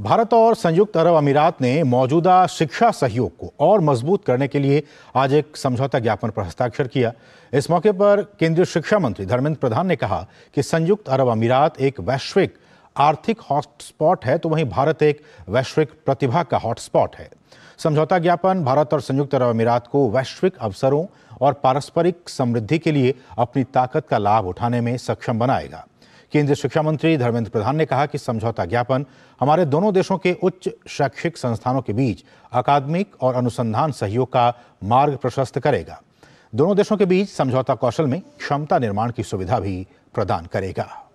भारत और संयुक्त अरब अमीरात ने मौजूदा शिक्षा सहयोग को और मजबूत करने के लिए आज एक समझौता ज्ञापन पर हस्ताक्षर किया इस मौके पर केंद्रीय शिक्षा मंत्री धर्मेंद्र प्रधान ने कहा कि संयुक्त अरब अमीरात एक वैश्विक आर्थिक हॉटस्पॉट है तो वहीं भारत एक वैश्विक प्रतिभा का हॉटस्पॉट है समझौता ज्ञापन भारत और संयुक्त अरब अमीरात को वैश्विक अवसरों और पारस्परिक समृद्धि के लिए अपनी ताकत का लाभ उठाने में सक्षम बनाएगा केंद्रीय शिक्षा मंत्री धर्मेंद्र प्रधान ने कहा कि समझौता ज्ञापन हमारे दोनों देशों के उच्च शैक्षिक संस्थानों के बीच अकादमिक और अनुसंधान सहयोग का मार्ग प्रशस्त करेगा दोनों देशों के बीच समझौता कौशल में क्षमता निर्माण की सुविधा भी प्रदान करेगा